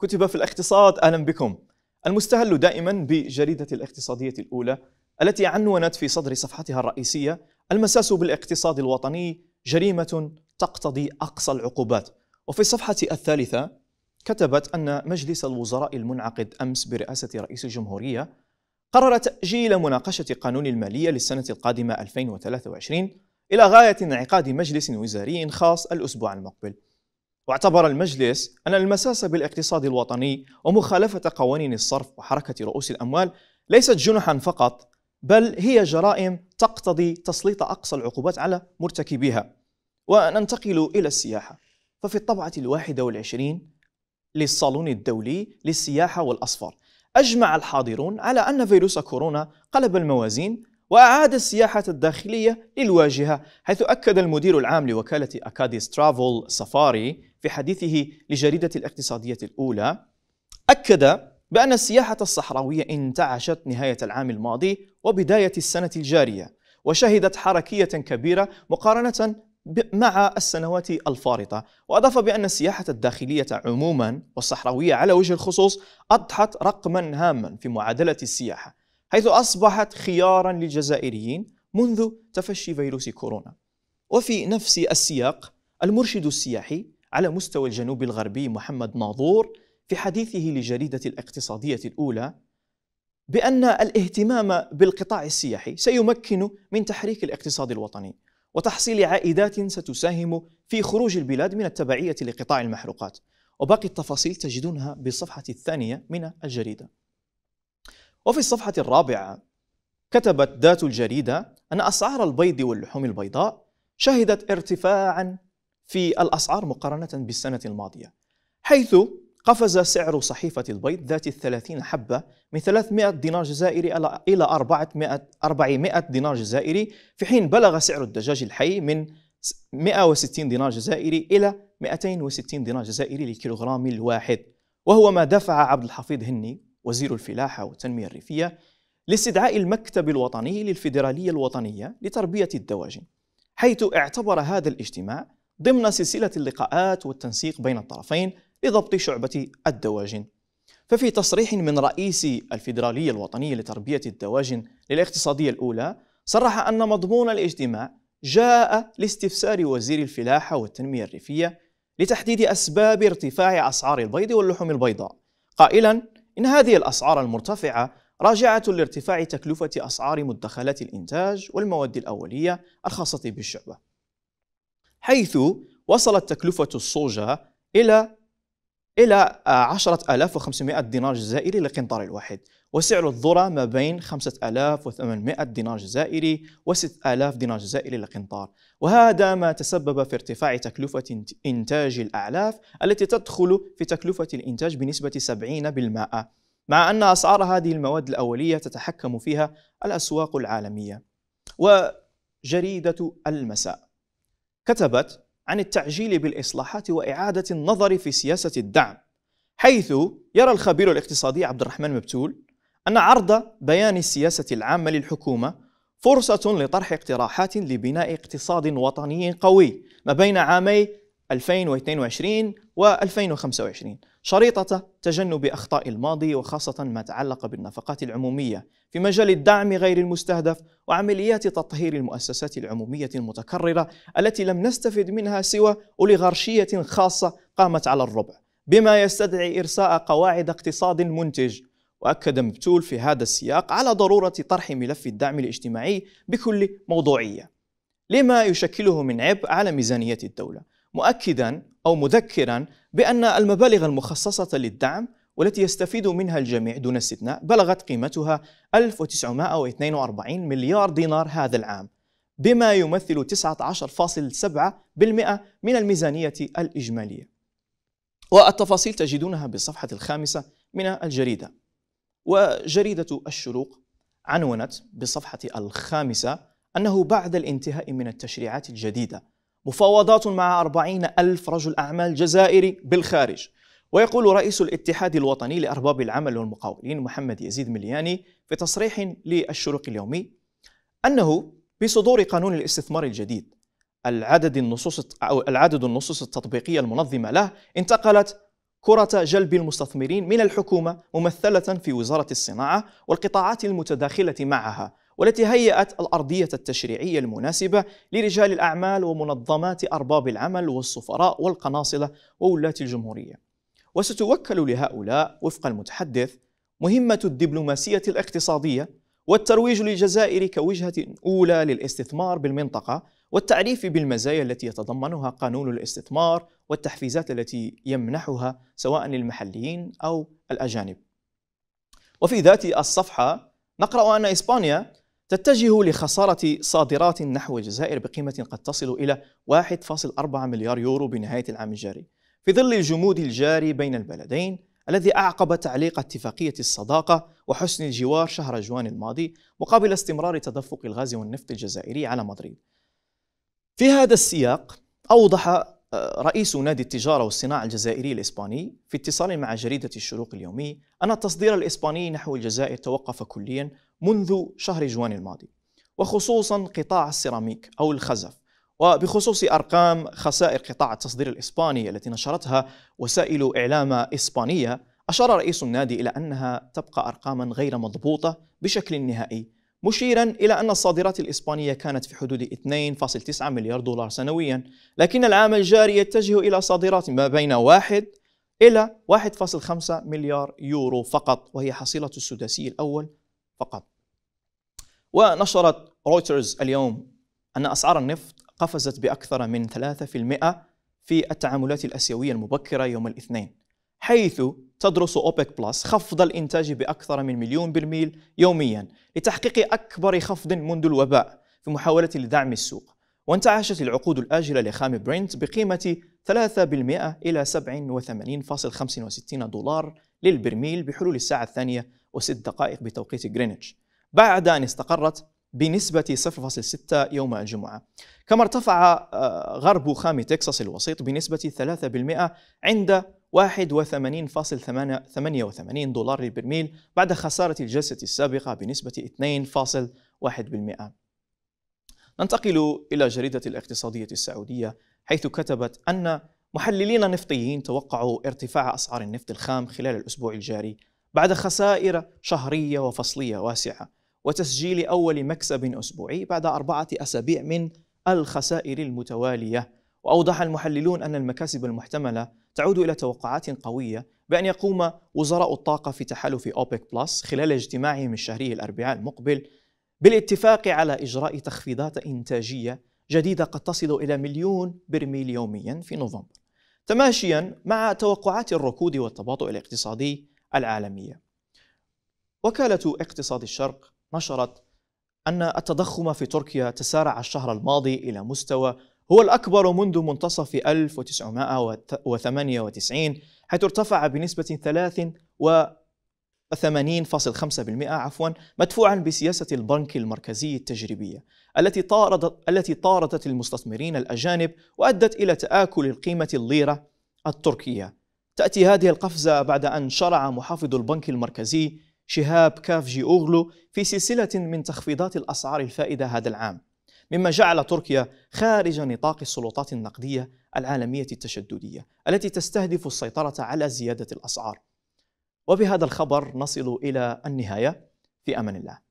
كتب في الاقتصاد أهلا بكم المستهل دائما بجريدة الاقتصادية الأولى التي عنونت في صدر صفحتها الرئيسية المساس بالاقتصاد الوطني جريمة تقتضي أقصى العقوبات وفي الصفحة الثالثة كتبت أن مجلس الوزراء المنعقد أمس برئاسة رئيس الجمهورية قرر تأجيل مناقشة قانون المالية للسنة القادمة 2023 إلى غاية انعقاد مجلس وزاري خاص الأسبوع المقبل واعتبر المجلس أن المساس بالاقتصاد الوطني ومخالفة قوانين الصرف وحركة رؤوس الأموال ليست جنحا فقط بل هي جرائم تقتضي تسليط أقصى العقوبات على مرتكبيها وننتقل إلى السياحة ففي الطبعة الواحدة والعشرين للصالون الدولي للسياحة والأصفر أجمع الحاضرون على أن فيروس كورونا قلب الموازين وأعاد السياحة الداخلية للواجهة حيث أكد المدير العام لوكالة أكاديس ترافل سفاري في حديثه لجريدة الاقتصادية الأولى أكد بأن السياحة الصحراوية انتعشت نهاية العام الماضي وبداية السنة الجارية وشهدت حركية كبيرة مقارنة مع السنوات الفارطة وأضاف بأن السياحة الداخلية عموما والصحراوية على وجه الخصوص أضحت رقما هاما في معادلة السياحة حيث أصبحت خيارا للجزائريين منذ تفشي فيروس كورونا وفي نفس السياق المرشد السياحي على مستوى الجنوب الغربي محمد ناظور في حديثه لجريدة الاقتصادية الأولى بأن الاهتمام بالقطاع السياحي سيمكن من تحريك الاقتصاد الوطني وتحصيل عائدات ستساهم في خروج البلاد من التبعية لقطاع المحروقات وباقي التفاصيل تجدونها بالصفحة الثانية من الجريدة وفي الصفحة الرابعة كتبت ذات الجريدة أن أسعار البيض واللحوم البيضاء شهدت ارتفاعا في الأسعار مقارنة بالسنة الماضية حيث قفز سعر صحيفة البيض ذات الثلاثين حبة من 300 دينار جزائري إلى 400 400 دينار جزائري في حين بلغ سعر الدجاج الحي من 160 دينار جزائري إلى 260 دينار جزائري للكيلوغرام الواحد وهو ما دفع عبد الحفيظ هني وزير الفلاحة والتنمية الريفية لاستدعاء المكتب الوطني للفيدرالية الوطنية لتربية الدواجن حيث اعتبر هذا الاجتماع ضمن سلسلة اللقاءات والتنسيق بين الطرفين لضبط شعبة الدواجن ففي تصريح من رئيس الفيدرالية الوطنية لتربية الدواجن للاقتصادية الأولى صرح أن مضمون الاجتماع جاء لاستفسار وزير الفلاحة والتنمية الريفية لتحديد أسباب ارتفاع أسعار البيض واللحوم البيضاء قائلا إن هذه الأسعار المرتفعة راجعة لارتفاع تكلفة أسعار مدخلات الإنتاج والمواد الأولية الخاصة بالشعبة حيث وصلت تكلفة الصوجة إلى إلى 10500 دينار جزائري للقنطار الواحد وسعر الذرة ما بين 5800 دينار جزائري و 6000 دينار جزائري للقنطار وهذا ما تسبب في ارتفاع تكلفة إنتاج الأعلاف التي تدخل في تكلفة الإنتاج بنسبة 70% مع أن أسعار هذه المواد الأولية تتحكم فيها الأسواق العالمية وجريدة المساء كتبت عن التعجيل بالإصلاحات وإعادة النظر في سياسة الدعم حيث يرى الخبير الاقتصادي عبد الرحمن مبتول أن عرض بيان السياسة العامة للحكومة فرصة لطرح اقتراحات لبناء اقتصاد وطني قوي ما بين عامي 2022 و 2025 شريطة تجنب أخطاء الماضي وخاصة ما تعلق بالنفقات العمومية في مجال الدعم غير المستهدف وعمليات تطهير المؤسسات العمومية المتكررة التي لم نستفد منها سوى أوليغارشية خاصة قامت على الربع بما يستدعي إرساء قواعد اقتصاد منتج وأكد مبتول في هذا السياق على ضرورة طرح ملف الدعم الاجتماعي بكل موضوعية لما يشكله من عبء على ميزانية الدولة مؤكدا أو مذكرا بأن المبالغ المخصصة للدعم والتي يستفيد منها الجميع دون استثناء بلغت قيمتها 1942 مليار دينار هذا العام بما يمثل 19.7% من الميزانية الإجمالية والتفاصيل تجدونها بالصفحة الخامسة من الجريدة وجريدة الشروق عنونت بصفحة الخامسة أنه بعد الانتهاء من التشريعات الجديدة مفاوضات مع أربعين ألف رجل أعمال جزائري بالخارج ويقول رئيس الاتحاد الوطني لأرباب العمل والمقاولين محمد يزيد ملياني في تصريح للشروق اليومي أنه بصدور قانون الاستثمار الجديد العدد النصوص أو العدد النصوص التطبيقية المنظمة له انتقلت كرة جلب المستثمرين من الحكومة ممثلة في وزارة الصناعة والقطاعات المتداخلة معها والتي هيأت الأرضية التشريعية المناسبة لرجال الأعمال ومنظمات أرباب العمل والسفراء والقناصلة وولاة الجمهورية وستوكل لهؤلاء وفق المتحدث مهمة الدبلوماسية الاقتصادية والترويج للجزائر كوجهة أولى للاستثمار بالمنطقة والتعريف بالمزايا التي يتضمنها قانون الاستثمار والتحفيزات التي يمنحها سواء للمحليين أو الأجانب وفي ذات الصفحة نقرأ أن إسبانيا تتجه لخسارة صادرات نحو الجزائر بقيمة قد تصل إلى 1.4 مليار يورو بنهاية العام الجاري في ظل الجمود الجاري بين البلدين الذي أعقب تعليق اتفاقية الصداقة وحسن الجوار شهر جوان الماضي مقابل استمرار تدفق الغاز والنفط الجزائري على مدريد في هذا السياق أوضح آه، رئيس نادي التجارة والصناعة الجزائري الإسباني في اتصال مع جريدة الشروق اليومي أن التصدير الإسباني نحو الجزائر توقف كليا منذ شهر جوان الماضي وخصوصا قطاع السيراميك أو الخزف وبخصوص أرقام خسائر قطاع التصدير الإسباني التي نشرتها وسائل إعلام إسبانية أشار رئيس النادي إلى أنها تبقى أرقاما غير مضبوطة بشكل نهائي مشيرا إلى أن الصادرات الإسبانية كانت في حدود 2.9 مليار دولار سنويا لكن العام الجاري يتجه إلى صادرات ما بين 1 إلى 1.5 مليار يورو فقط وهي حصيلة السداسي الأول فقط ونشرت رويترز اليوم أن أسعار النفط قفزت بأكثر من 3% في التعاملات الأسيوية المبكرة يوم الاثنين حيث تدرس أوبك بلس خفض الإنتاج بأكثر من مليون برميل يوميا لتحقيق أكبر خفض منذ الوباء في محاولة لدعم السوق وانتعشت العقود الآجلة لخام برينت بقيمة 3% إلى 87.65 دولار للبرميل بحلول الساعة الثانية وست دقائق بتوقيت غرينتش بعد أن استقرت بنسبة 0.6 يوم الجمعة كما ارتفع آه، غرب خام تكساس الوسيط بنسبة 3% عند 81.88 دولار للبرميل بعد خسارة الجلسة السابقة بنسبة 2.1%. ننتقل إلى جريدة الاقتصادية السعودية حيث كتبت أن محللين نفطيين توقعوا ارتفاع أسعار النفط الخام خلال الأسبوع الجاري بعد خسائر شهرية وفصلية واسعة وتسجيل أول مكسب أسبوعي بعد أربعة أسابيع من الخسائر المتوالية وأوضح المحللون أن المكاسب المحتملة تعود إلى توقعات قوية بأن يقوم وزراء الطاقة في تحالف أوبك بلس خلال اجتماعهم الشهري الأربعاء المقبل بالاتفاق على إجراء تخفيضات إنتاجية جديدة قد تصل إلى مليون برميل يوميا في نوفمبر تماشيا مع توقعات الركود والتباطؤ الاقتصادي العالمية وكالة اقتصاد الشرق نشرت أن التضخم في تركيا تسارع الشهر الماضي إلى مستوى هو الأكبر منذ منتصف 1998 حيث ارتفع بنسبة 83.5% عفوا مدفوعا بسياسة البنك المركزي التجريبية التي طاردت التي طاردت المستثمرين الأجانب وأدت إلى تآكل القيمة الليرة التركية تأتي هذه القفزة بعد أن شرع محافظ البنك المركزي شهاب كافجي أوغلو في سلسلة من تخفيضات الأسعار الفائدة هذا العام مما جعل تركيا خارج نطاق السلطات النقديه العالميه التشدديه التي تستهدف السيطره على زياده الاسعار. وبهذا الخبر نصل الى النهايه في امان الله.